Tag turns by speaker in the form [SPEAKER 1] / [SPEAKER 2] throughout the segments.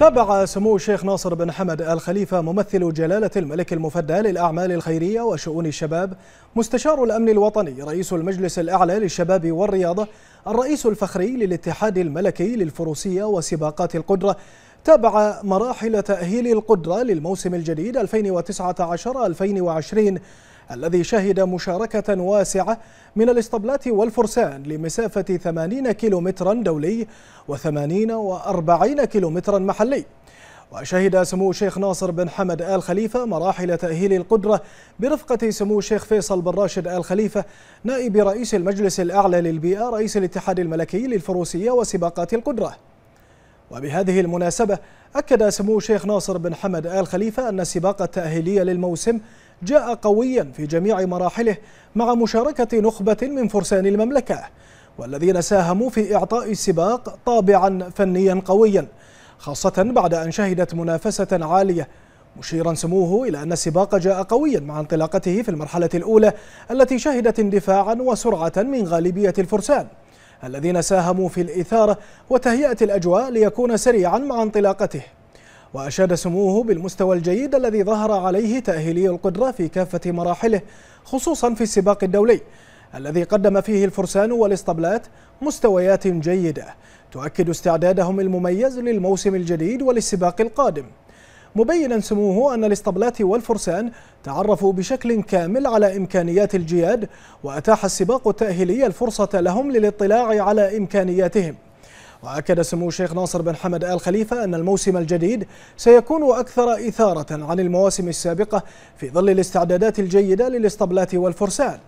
[SPEAKER 1] تابع سمو الشيخ ناصر بن حمد الخليفة ممثل جلالة الملك المفدى للأعمال الخيرية وشؤون الشباب مستشار الأمن الوطني رئيس المجلس الأعلى للشباب والرياضة الرئيس الفخري للاتحاد الملكي للفروسية وسباقات القدرة تابع مراحل تأهيل القدرة للموسم الجديد 2019-2020 الذي شهد مشاركة واسعة من الاسطبلات والفرسان لمسافة 80 كيلومترا دولي و80 و40 كيلومترا محلي وشهد سمو الشيخ ناصر بن حمد آل خليفة مراحل تأهيل القدرة برفقة سمو الشيخ فيصل بن راشد آل خليفة نائب رئيس المجلس الأعلى للبيئة رئيس الاتحاد الملكي للفروسية وسباقات القدرة وبهذه المناسبة أكد سمو الشيخ ناصر بن حمد آل خليفة أن السباق التأهيلي للموسم جاء قويا في جميع مراحله مع مشاركة نخبة من فرسان المملكة والذين ساهموا في إعطاء السباق طابعا فنيا قويا خاصة بعد أن شهدت منافسة عالية مشيرا سموه إلى أن السباق جاء قويا مع انطلاقته في المرحلة الأولى التي شهدت اندفاعا وسرعة من غالبية الفرسان الذين ساهموا في الإثارة وتهيئة الأجواء ليكون سريعا مع انطلاقته وأشاد سموه بالمستوى الجيد الذي ظهر عليه تأهيلي القدرة في كافة مراحله خصوصا في السباق الدولي الذي قدم فيه الفرسان والاسطبلات مستويات جيدة تؤكد استعدادهم المميز للموسم الجديد وللسباق القادم مبينا سموه أن الاسطبلات والفرسان تعرفوا بشكل كامل على إمكانيات الجياد وأتاح السباق التأهيلي الفرصة لهم للاطلاع على إمكانياتهم وأكد سمو الشيخ ناصر بن حمد آل خليفة أن الموسم الجديد سيكون أكثر إثارة عن المواسم السابقة في ظل الاستعدادات الجيدة للاسطبلات والفرسان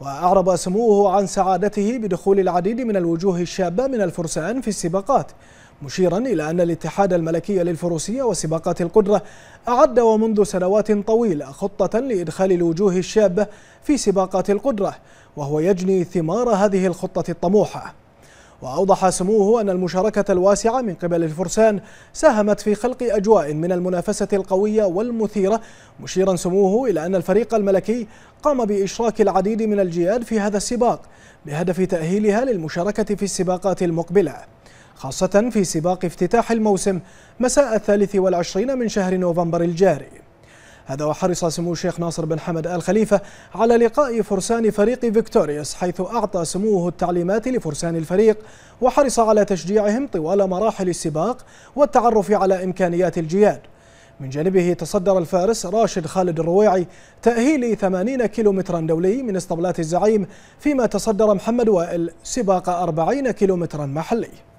[SPEAKER 1] وأعرب سموه عن سعادته بدخول العديد من الوجوه الشابة من الفرسان في السباقات مشيرا إلى أن الاتحاد الملكي للفروسية وسباقات القدرة أعد ومنذ سنوات طويلة خطة لإدخال الوجوه الشابة في سباقات القدرة وهو يجني ثمار هذه الخطة الطموحة وأوضح سموه أن المشاركة الواسعة من قبل الفرسان ساهمت في خلق أجواء من المنافسة القوية والمثيرة مشيرا سموه إلى أن الفريق الملكي قام بإشراك العديد من الجياد في هذا السباق بهدف تأهيلها للمشاركة في السباقات المقبلة خاصة في سباق افتتاح الموسم مساء الثالث والعشرين من شهر نوفمبر الجاري هذا وحرص سمو الشيخ ناصر بن حمد آل خليفة على لقاء فرسان فريق فيكتوريوس حيث أعطى سموه التعليمات لفرسان الفريق وحرص على تشجيعهم طوال مراحل السباق والتعرف على إمكانيات الجياد من جانبه تصدر الفارس راشد خالد الرويعي تأهيل 80 كيلومترا دولي من اسطبلات الزعيم فيما تصدر محمد وائل سباق 40 كيلومترا محلي